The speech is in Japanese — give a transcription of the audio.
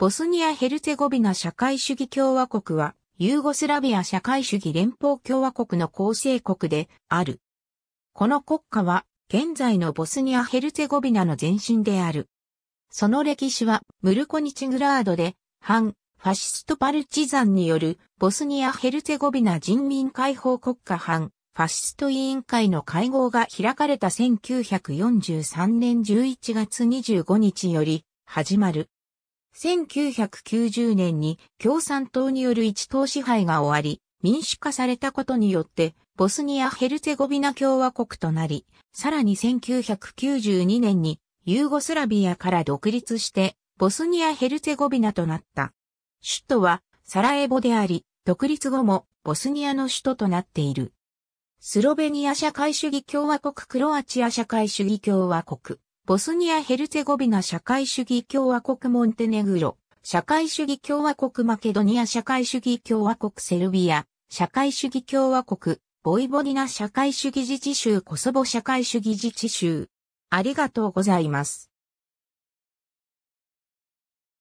ボスニア・ヘルツェゴビナ社会主義共和国は、ユーゴスラビア社会主義連邦共和国の構成国である。この国家は、現在のボスニア・ヘルツェゴビナの前身である。その歴史は、ムルコニチグラードで、反、ファシストパルチザンによる、ボスニア・ヘルツェゴビナ人民解放国家反、ファシスト委員会の会合が開かれた1943年11月25日より、始まる。1990年に共産党による一党支配が終わり、民主化されたことによって、ボスニア・ヘルツェゴビナ共和国となり、さらに1992年にユーゴスラビアから独立して、ボスニア・ヘルツェゴビナとなった。首都はサラエボであり、独立後もボスニアの首都となっている。スロベニア社会主義共和国クロアチア社会主義共和国。ボスニア・ヘルツェゴビナ社会主義共和国モンテネグロ、社会主義共和国マケドニア社会主義共和国セルビア、社会主義共和国、ボイボディナ社会主義自治州コソボ社会主義自治州。ありがとうございます。